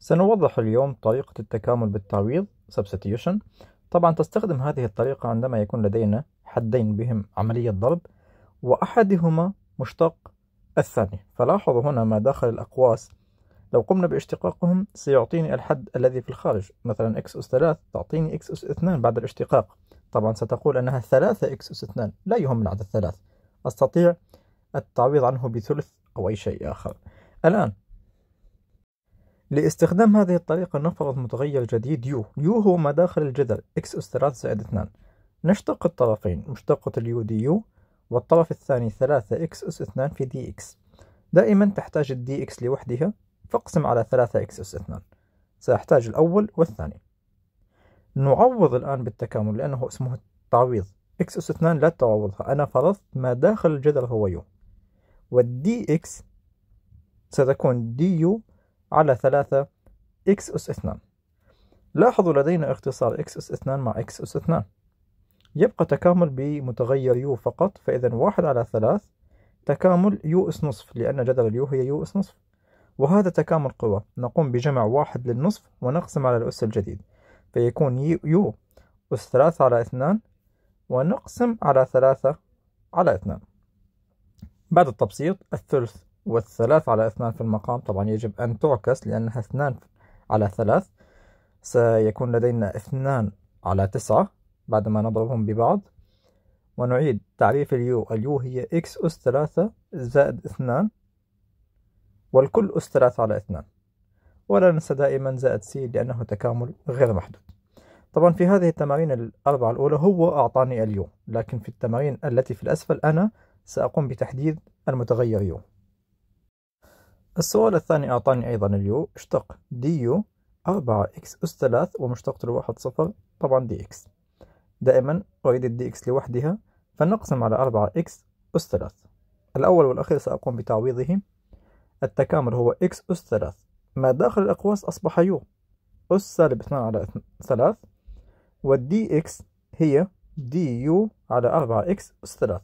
سنوضح اليوم طريقة التكامل بالتعويض substitution طبعا تستخدم هذه الطريقة عندما يكون لدينا حدين بهم عملية ضرب وأحدهما مشتق الثاني فلاحظوا هنا ما داخل الأقواس لو قمنا باشتقاقهم سيعطيني الحد الذي في الخارج مثلا x أس 3 تعطيني x أس 2 بعد الاشتقاق طبعا ستقول أنها 3 x أس 2 لا يهم العدد 3 أستطيع التعويض عنه بثلث أو أي شيء آخر الآن لاستخدام هذه الطريقة نفرض متغير جديد يو يو هو ما داخل الجدل x أس 3 زائد 2 نشتق الطرفين مشتقة اليو دي يو والطرف الثاني 3 x أس 2 في دي x دائما تحتاج الدي x لوحدها فاقسم على 3 x أس 2 سأحتاج الأول والثاني نعوض الآن بالتكامل لأنه اسمه التعويض x أس 2 لا تعوضها أنا فرضت ما داخل الجدل هو يو والدي x ستكون دي يو على 3 إكس أس 2 لاحظوا لدينا اختصار إكس أس 2 مع إكس أس 2 يبقى تكامل بمتغير u فقط فإذا 1 على 3 تكامل u أس نصف لأن جذر اليو هي u أس نصف وهذا تكامل قوى نقوم بجمع 1 للنصف ونقسم على الأس الجديد فيكون u أس 3 على 2 ونقسم على 3 على 2 بعد التبسيط الثلث والثلاث على اثنان في المقام طبعا يجب أن تعكس لأنها اثنان على ثلاث سيكون لدينا اثنان على تسعة بعدما نضربهم ببعض ونعيد تعريف اليو اليو هي إكس أس ثلاثة زائد اثنان والكل أس ثلاثة على اثنان ولا ننسى دائما زائد سي لأنه تكامل غير محدود طبعا في هذه التمارين الأربعة الأولى هو أعطاني اليو لكن في التمارين التي في الأسفل أنا سأقوم بتحديد المتغير يو السؤال الثاني أعطاني أيضا اليو اشتق دي يو 4 إكس أس 3 ومشتقة الواحد صفر طبعا دي إكس دائما أريد الدي إكس لوحدها فنقسم على 4 إكس أس 3 الأول والأخير سأقوم بتعويضه التكامل هو إكس أس 3 ما داخل الأقواس أصبح يو أس سالب 2 على 3 والدي إكس هي دي يو على 4 إكس أس 3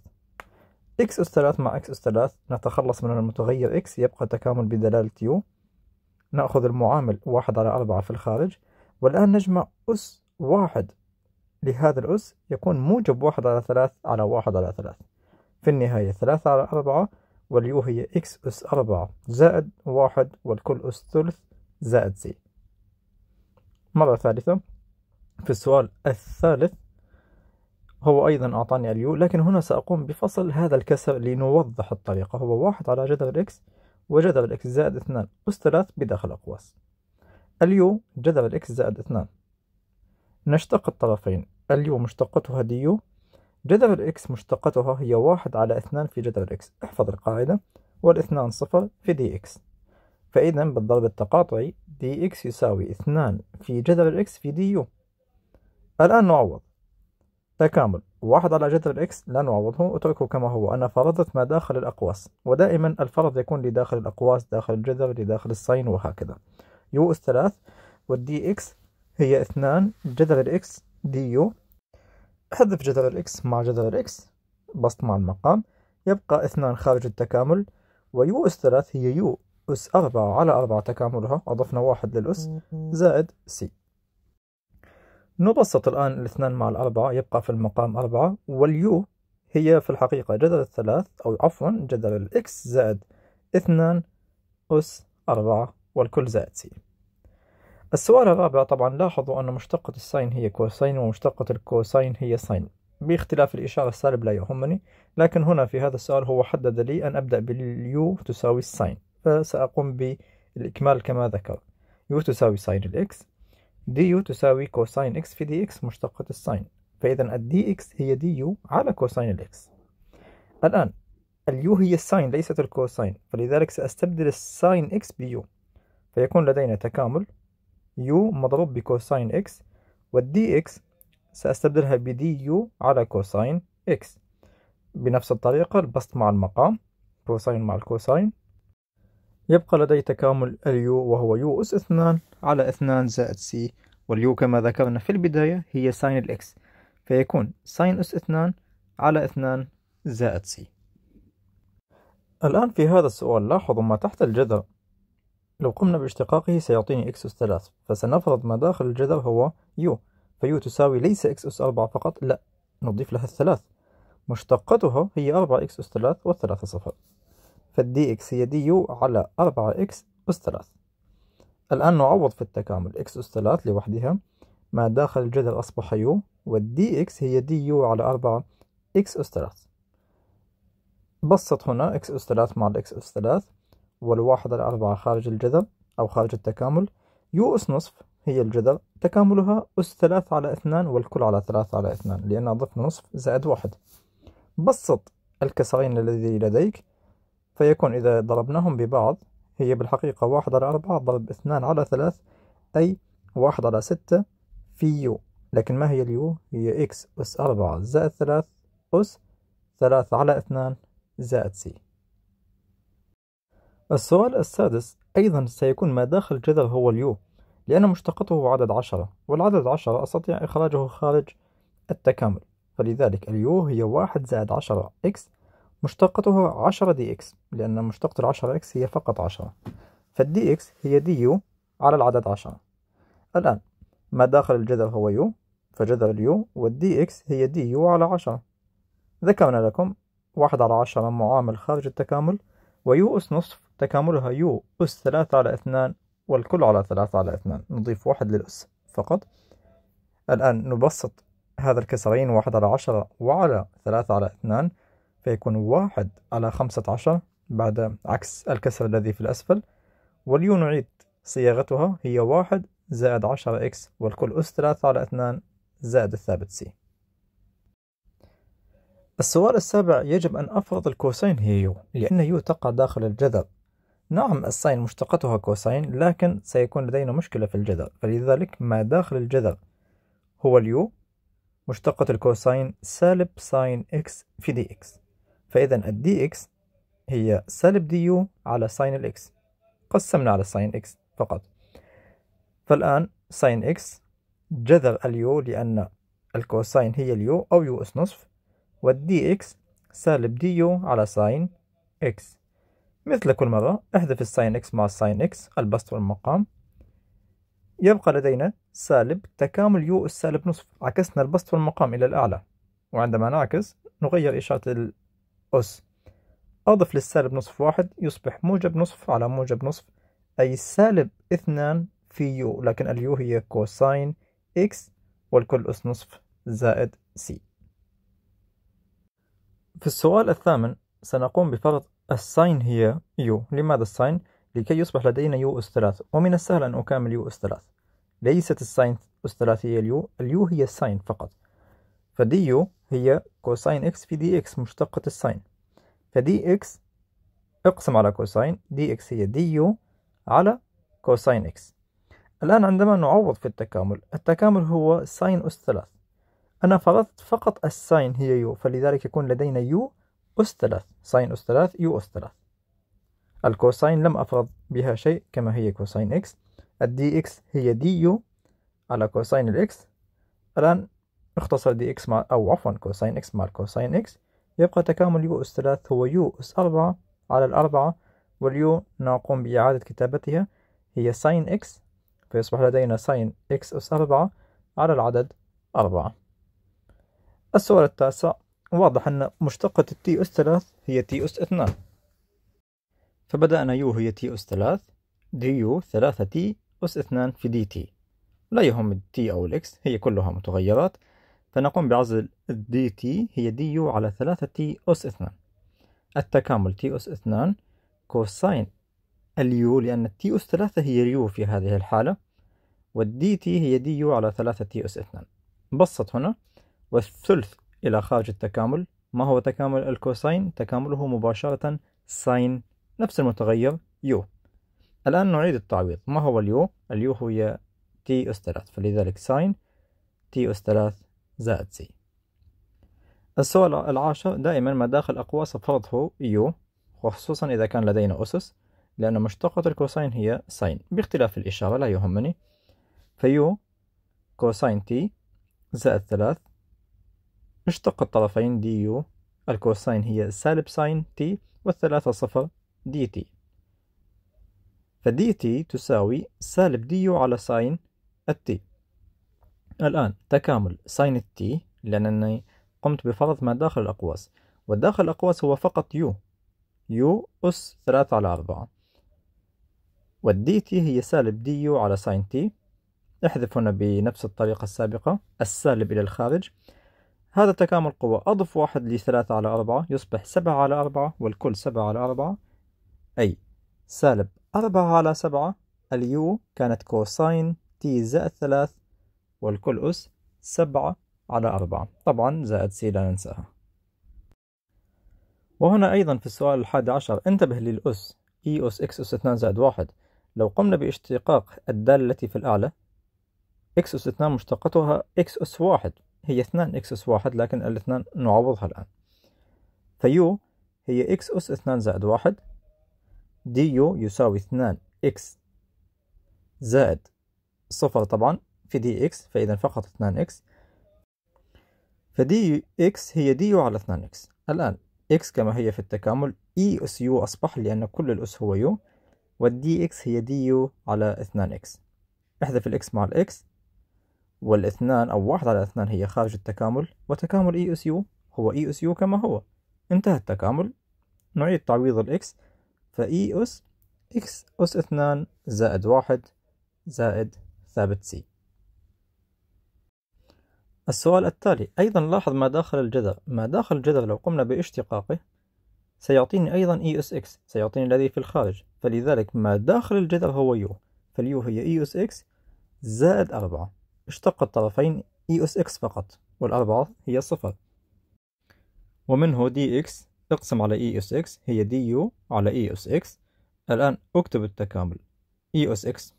x أس 3 مع x أس 3 نتخلص من المتغير x يبقى تكامل بدلالة u نأخذ المعامل واحد على أربعة في الخارج والآن نجمع أس واحد لهذا الأس يكون موجب واحد على ثلاث على واحد على ثلاث في النهاية ثلاثة على أربعة واليو هي إكس أس أربعة زائد واحد والكل أس ثلث زائد زي مرة ثالثة في السؤال الثالث هو أيضا أعطاني اليو لكن هنا سأقوم بفصل هذا الكسر لنوضح الطريقة هو واحد على جذر إكس وجذر الإكس زائد اثنان أس ثلاث بداخل أقواس اليو جذر الإكس زائد اثنان نشتق الطرفين اليو مشتقتها ديو جذر الإكس مشتقتها هي واحد على اثنان في جذر الإكس احفظ القاعدة والاثنان صفر في دي إكس فإذا بالضرب التقاطعي دي إكس يساوي اثنان في جذر الإكس في ديو الآن نعوض تكامل واحد على جذر الإكس لا نعوضه أتركه كما هو أنا فرضت ما داخل الأقواس ودائما الفرض يكون لداخل الأقواس داخل الجذر لداخل السين وهكذا يو أس 3 والدي اكس هي اثنان جذر الاكس دي يو حذف جذر الاكس مع جذر الاكس بسط مع المقام يبقى اثنان خارج التكامل ويو اس ثلاث هي يو أس أربعة على أربعة تكاملها أضفنا واحد للأس زائد سي نبسط الآن الاثنان مع الأربعة يبقى في المقام أربعة واليو هي في الحقيقة جذر الثلاث أو عفوا جذر الإكس زائد اثنان أس أربعة والكل زائد سي السؤال الرابع طبعا لاحظوا أن مشتقة الساين هي كوساين ومشتقة الكوساين هي ساين باختلاف الإشارة السالب لا يهمني لكن هنا في هذا السؤال هو حدد لي أن أبدأ باليو تساوي الساين فسأقوم بالإكمال كما ذكر يو تساوي ساين الإكس دي يو تساوي كوساين اكس في دي اكس مشتقة الساين فإذا الدي اكس هي دي يو على كوساين الاكس الآن اليو هي الساين ليست الكوساين فلذلك سأستبدل الساين اكس بيو فيكون لدينا تكامل يو مضروب بكوساين اكس والدي اكس سأستبدلها بدي يو على كوساين اكس بنفس الطريقة البسط مع المقام كوساين مع الكوساين يبقى لدي تكامل اليو وهو يو أس اثنان على اثنان زائد سي واليو كما ذكرنا في البداية هي ساين الإكس فيكون ساين أس اثنان على اثنان زائد سي الآن في هذا السؤال لاحظوا ما تحت الجذر لو قمنا باشتقاقه سيعطيني x أس 3 فسنفرض ما داخل الجذر هو u فيو تساوي ليس x أس 4 فقط لا نضيف لها الثلاث مشتقتها هي 4 x أس 3 والثلاثة صفر فالدي إكس هي دي يو على أربعة إكس أس ثلاث الآن نعوض في التكامل إكس أس ثلاث لوحدها ما داخل الجذر أصبح يو والدي إكس هي دي يو على أربعة إكس أس ثلاث بسط هنا إكس أس ثلاث مع الإكس أس ثلاث والواحد على أربعة خارج الجذر أو خارج التكامل يو أس نصف هي الجذر تكاملها أس ثلاث على اثنان والكل على 3 على اثنان لأن اضفنا نصف زائد واحد بسط الكسرين الذي لديك فيكون إذا ضربناهم ببعض هي بالحقيقة واحد على أربعة ضرب اثنان على ثلاث أي واحد على ستة في يو لكن ما هي اليو؟ هي إكس أس أربعة زائد ثلاث أس ثلاثة على اثنان زائد سي السؤال السادس أيضا سيكون ما داخل الجذر هو اليو لأن مشتقته عدد عشرة والعدد عشرة أستطيع إخراجه خارج التكامل فلذلك اليو هي واحد زائد عشرة إكس مشتقته 10 دي اكس لأن مشتقة العشرة اكس هي فقط عشرة فالدي اكس هي دي يو على العدد عشرة الآن ما داخل الجذر هو يو فجذر اليو والدي اكس هي دي يو على عشرة ذكرنا لكم واحد على عشرة معامل خارج التكامل ويو أس نصف تكاملها يو أس ثلاثة على اثنان والكل على ثلاثة على اثنان نضيف واحد للأس فقط الآن نبسط هذا الكسرين واحد على عشرة وعلى ثلاثة على اثنان فيكون واحد على خمسة عشر بعد عكس الكسر الذي في الأسفل واليو نعيد صياغتها هي واحد زائد عشرة إكس والكل أس ثلاثة على اثنان زائد الثابت سي السؤال السابع يجب أن أفرض الكوسين هي يو لأن يو تقع داخل الجذر نعم الساين مشتقتها كوسين لكن سيكون لدينا مشكلة في الجذر فلذلك ما داخل الجذر هو اليو مشتقة الكوسين سالب ساين إكس في دي إكس فإذا الدي إكس هي سالب دي يو على ساين الإكس قسمنا على ساين إكس فقط فالآن ساين إكس جذر اليو لأن الكوساين هي اليو أو يو أس نصف والدي إكس سالب دي يو على ساين إكس مثل كل مرة احذف الساين إكس مع الساين إكس البسط والمقام يبقى لدينا سالب تكامل يو السالب نصف عكسنا البسط والمقام إلى الأعلى وعندما نعكس نغير إشارة أس أضف للسالب نصف واحد يصبح موجب نصف على موجب نصف أي سالب اثنان في يو لكن اليو هي كوساين إكس والكل أس نصف زائد سي في السؤال الثامن سنقوم بفرض الساين هي يو لماذا الساين؟ لكي يصبح لدينا يو أس ثلاث ومن السهل أن أكامل يو أس ثلاث ليست الساين أس ثلاث هي اليو اليو هي الساين فقط فديو هي كوساين اكس في دي اكس مشتقة الساين فدي اكس اقسم على كوساين دي اكس هي ديو على كوساين اكس الآن عندما نعوض في التكامل التكامل هو ساين أس ثلاث أنا فرضت فقط الساين هي يو فلذلك يكون لدينا يو أس ثلاث ساين أس ثلاث يو أس ثلاث الكوساين لم أفرض بها شيء كما هي كوساين إكس الدي إكس هي دي يو على كوساين الإكس الآن نختصر دي اكس مع أو عفوا كوساين اكس مع كوساين اكس يبقى تكامل يو أس ثلاث هو يو أس أربعة على الأربعة واليو نقوم بإعادة كتابتها هي ساين اكس فيصبح لدينا ساين اكس أس أربعة على العدد أربعة السؤال التاسع واضح أن مشتقة التي أس ثلاث هي تي أس اثنان فبدأنا يو هي تي أس ثلاث دي يو ثلاثة تي أس اثنان في دي تي لا يهم التي أو الإكس هي كلها متغيرات فنقوم بعزل دي تي هي دي يو على ثلاثة تي أس اثنان التكامل تي أس اثنان كوساين اليو لأن تي أس ثلاثة هي اليو في هذه الحالة والدي تي هي دي يو على ثلاثة تي أس اثنان بسط هنا والثلث إلى خارج التكامل ما هو تكامل الكوساين؟ تكامله مباشرة ساين نفس المتغير يو الآن نعيد التعويض ما هو اليو؟ اليو هي تي أس ثلاث فلذلك ساين تي أس ثلاث زائد سي السؤال العاشر دائما مداخل أقوى صفاته يو وخصوصا إذا كان لدينا أسس لأن مشتقة الكوساين هي ساين باختلاف الإشارة لا يهمني فيو كوساين تي زائد ثلاث اشتق الطرفين دي يو الكوساين هي سالب ساين تي والثلاثة صفر دي تي فدي تي تساوي سالب دي يو على ساين التي الآن تكامل ساين تي لأنني قمت بفرض ما داخل الأقواس والداخل الأقواس هو فقط يو يو أس ثلاثة على أربعة والدي تي هي سالب دي يو على ساين تي احذف هنا بنفس الطريقة السابقة السالب إلى الخارج هذا تكامل قوة أضف واحد لثلاثة على أربعة يصبح سبعة على أربعة والكل سبعة على أربعة أي سالب أربعة على سبعة اليو كانت كوساين تي زائد ثلاث والكل أس سبعة على أربعة طبعا زائد سي لا ننساها وهنا أيضا في السؤال الحادي عشر انتبه للأس إي e أس إكس أس 2 زائد واحد لو قمنا باشتقاق الدالة التي في الأعلى إكس أس 2 مشتقتها إكس أس واحد هي 2 إكس أس واحد لكن الاثنان نعوضها الآن فيو هي إكس أس 2 زائد واحد دي يو يساوي 2 إكس زائد صفر طبعا في دي إكس فإذا فقط 2 إكس فدي إكس هي دي يو على 2 إكس الآن إكس كما هي في التكامل إي أس يو أصبح لأن كل الأس هو يو والدي إكس هي دي يو على 2 إكس احذف الإكس مع الإكس والاثنان أو واحد على اثنان هي خارج التكامل وتكامل إي أس يو هو إي أس يو كما هو انتهى التكامل نعيد تعويض الإكس فإي أس e إكس أس اثنان زائد واحد زائد ثابت سي السؤال التالي أيضا لاحظ ما داخل الجذر ما داخل الجذر لو قمنا باشتقاقه سيعطيني أيضا إي أس إكس سيعطيني الذي في الخارج فلذلك ما داخل الجذر هو يو فاليو هي إي أس إكس زائد أربعة اشتق الطرفين إي e أس إكس فقط والأربعة هي صفر ومنه دي إكس اقسم على إي أس إكس هي دي يو على إي أس إكس الآن اكتب التكامل إي أس إكس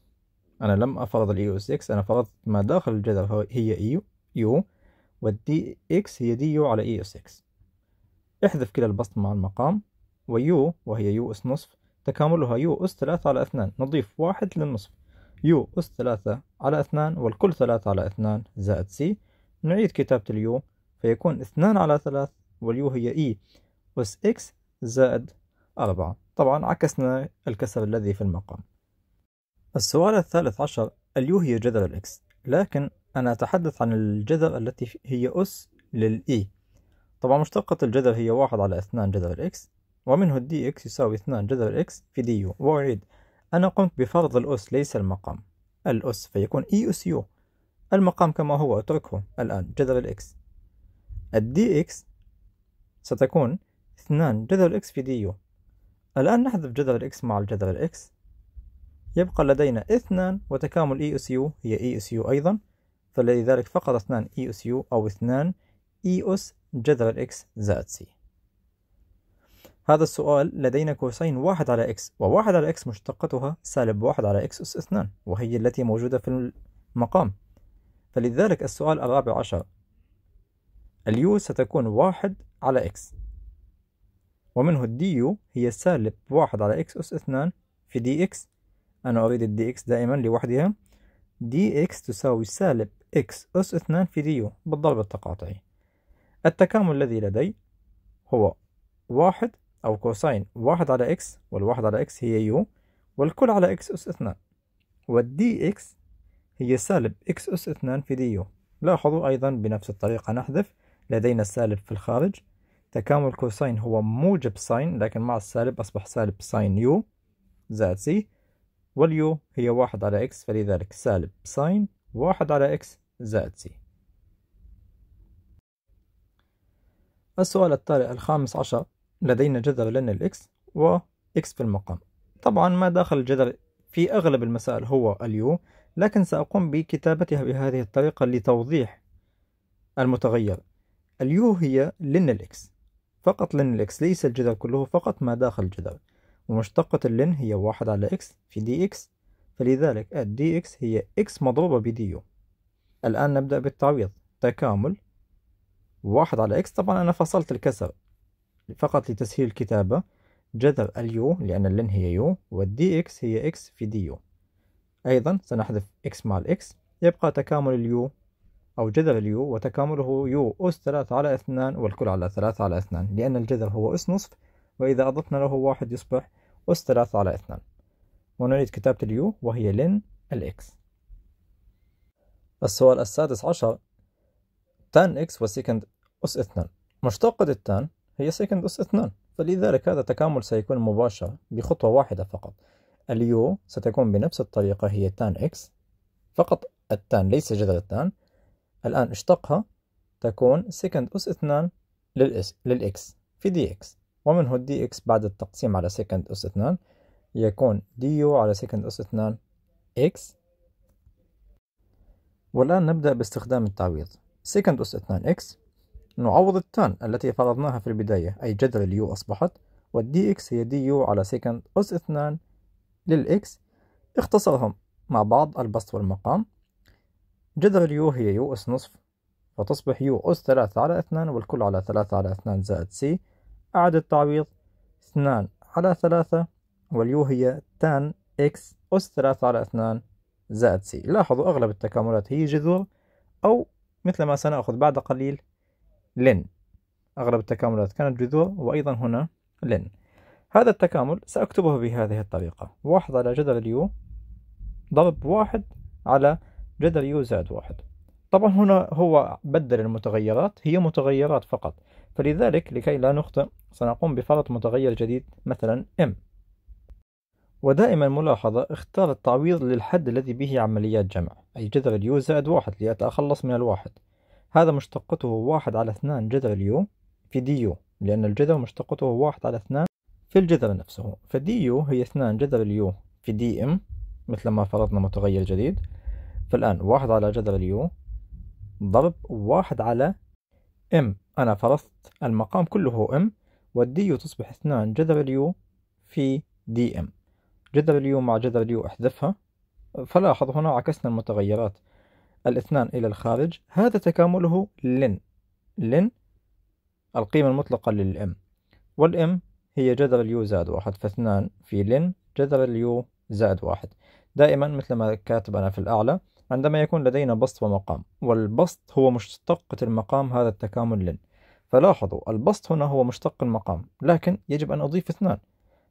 أنا لم أفرض الـ أس e X أنا فرضت ما داخل الجذر هي إي e يو والدي اكس هي دي يو على اي اس اكس احذف كلا البسط مع المقام ويو وهي يو اس نصف تكاملها يو أس ثلاثة على اثنان نضيف واحد للنصف يو أس ثلاثة على اثنان والكل ثلاثة على اثنان زائد سي نعيد كتابة اليو فيكون اثنان على ثلاث واليو هي اي e أس اكس زائد أربعة طبعا عكسنا الكسر الذي في المقام السؤال الثالث عشر اليو هي جذر الاكس لكن أنا أتحدث عن الجذر التي هي أس للإي e. طبعا مشتقة الجذر هي واحد على اثنان جذر الإكس ومنه الدي إكس يساوي اثنان جذر الإكس في دي يو وأعيد أنا قمت بفرض الأس ليس المقام الأس فيكون إي e أس يو المقام كما هو أتركه الآن جذر الإكس الدي إكس ستكون اثنان جذر الإكس في دي يو الآن نحذف جذر الإكس مع الجذر الإكس يبقى لدينا اثنان وتكامل إي e أس يو هي إي أس يو أيضا فلذلك فقط اثنان اي اس يو أو اثنان اي اس جذر الاكس زائد سي هذا السؤال لدينا كوسين واحد على اكس وواحد على اكس مشتقتها سالب واحد على اكس أس اثنان وهي التي موجودة في المقام فلذلك السؤال الرابع عشر اليو ستكون واحد على اكس ومنه الدي يو هي سالب واحد على اكس أس اثنان في دي اكس أنا أريد الدي اكس دائما لوحدها دي اكس تساوي سالب X أس 2 في ديو بالضرب التقاطعي التكامل الذي لدي هو واحد أو كوساين واحد على X والواحد على X هي يو والكل على X أس 2 والدي X هي سالب X أس 2 في ديو لاحظوا أيضا بنفس الطريقة نحذف لدينا السالب في الخارج تكامل كوساين هو موجب ساين لكن مع السالب أصبح سالب ساين يو زائد سي واليو هي واحد على X فلذلك سالب ساين واحد على إكس زائد سي السؤال الطارئ الخامس عشر لدينا جذر لنا الإكس وإكس في المقام طبعا ما داخل الجذر في أغلب المسائل هو اليو لكن سأقوم بكتابتها بهذه الطريقة لتوضيح المتغير اليو هي لن الإكس فقط لن الإكس ليس الجذر كله فقط ما داخل الجذر ومشتقة اللن هي واحد على إكس في دي إكس فلذلك الدي إكس هي إكس مضروبة بدي يو الآن نبدأ بالتعويض تكامل واحد على إكس طبعا أنا فصلت الكسر فقط لتسهيل الكتابة جذر اليو لأن اللين هي يو والدي إكس هي إكس في دي يو أيضا سنحذف إكس مع الإكس يبقى تكامل اليو أو جذر اليو وتكامله يو أس ثلاثة على اثنان والكل على ثلاثة على اثنان لأن الجذر هو أس نصف وإذا أضفنا له واحد يصبح أس ثلاثة على اثنان ونعيد كتابة اليو وهي لن الإكس السؤال السادس عشر تان إكس وسيكند أس اثنان مشتقة التان هي سيكند أس اثنان فلذلك هذا التكامل سيكون مباشر بخطوة واحدة فقط اليو ستكون بنفس الطريقة هي تان إكس فقط التان ليس جذر التان الآن اشتقها تكون سكند أس اثنان للإكس في دي إكس ومنه الدي إكس بعد التقسيم على سكند أس اثنان يكون ديو على سكند أس اثنان إكس والآن نبدأ باستخدام التعويض سكند أس اثنان إكس نعوض التان التي فرضناها في البداية أي جذر اليو أصبحت والدي إكس هي du على سكند أس اثنان للإكس اختصرهم مع بعض البسط والمقام جذر اليو هي يو أس نصف فتصبح يو أس ثلاثة على اثنان والكل على ثلاثة على اثنان زائد سي أعد التعويض اثنان على ثلاثة واليو هي تان إكس أس 3 على 2 زائد سي لاحظوا أغلب التكاملات هي جذور أو مثل ما سنأخذ بعد قليل لن أغلب التكاملات كانت جذور وأيضا هنا لن هذا التكامل سأكتبه بهذه الطريقة واحد على جذر اليو ضرب واحد على جذر يو زائد واحد طبعا هنا هو بدل المتغيرات هي متغيرات فقط فلذلك لكي لا نخطئ سنقوم بفرض متغير جديد مثلا m ودائما ملاحظة اختار التعويض للحد الذي به عمليات جمع أي جذر اليو زائد واحد لأتخلص من الواحد هذا مشتقته واحد على اثنان جذر اليو في دي يو لأن الجذر مشتقته واحد على اثنان في الجذر نفسه فدي يو هي اثنان جذر اليو في دي ام مثل ما فرضنا متغير جديد فالآن واحد على جذر اليو ضرب واحد على ام أنا فرضت المقام كله ام والدي يو تصبح اثنان جذر اليو في دي ام جذر اليو مع جذر اليو احذفها فلاحظ هنا عكسنا المتغيرات الاثنان إلى الخارج هذا تكامله لن لن القيمة المطلقة للإم والإم هي جذر اليو زائد واحد فاثنان في لن جذر اليو زائد واحد دائما مثل ما كاتب أنا في الأعلى عندما يكون لدينا بسط ومقام والبسط هو مشتقة المقام هذا التكامل لن فلاحظوا البسط هنا هو مشتق المقام لكن يجب أن أضيف اثنان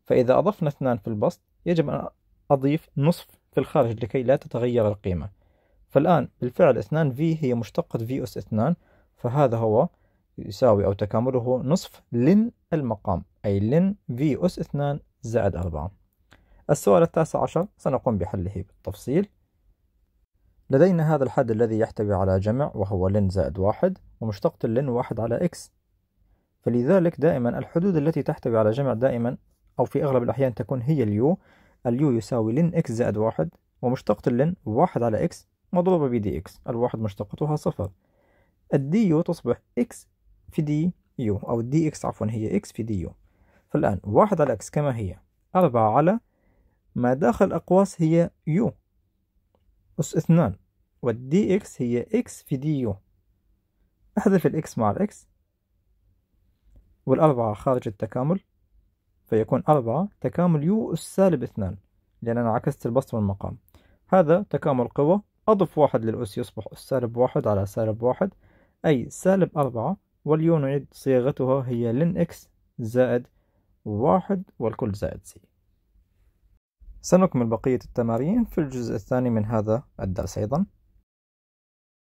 فإذا أضفنا اثنان في البسط يجب أن أضيف نصف في الخارج لكي لا تتغير القيمة فالآن بالفعل اثنان v هي مشتقة v أس 2 فهذا هو يساوي أو تكامله نصف لن المقام أي لن v أس 2 زائد 4 السؤال التاسع عشر سنقوم بحله بالتفصيل لدينا هذا الحد الذي يحتوي على جمع وهو لن زائد واحد ومشتقة لن واحد على x فلذلك دائما الحدود التي تحتوي على جمع دائما أو في أغلب الأحيان تكون هي اليو اليو يساوي لن إكس زائد واحد ومشتقة اللن واحد على إكس مضروبة دي إكس الواحد مشتقتها صفر الدي يو تصبح إكس في دي يو أو دي إكس عفوا هي إكس في دي يو فالآن واحد على إكس كما هي أربعة على ما داخل أقواس هي يو أس اثنان والدي إكس هي إكس في دي يو أحذف الإكس مع الإكس والأربعة خارج التكامل فيكون أربعة تكامل يو أس سالب اثنان لأن أنا عكست البسط والمقام هذا تكامل قوة أضف واحد للأس يصبح أس سالب واحد على سالب واحد أي سالب أربعة واليو نعيد صياغتها هي لن إكس زائد واحد والكل زائد سي سنكمل بقية التمارين في الجزء الثاني من هذا الدرس أيضاً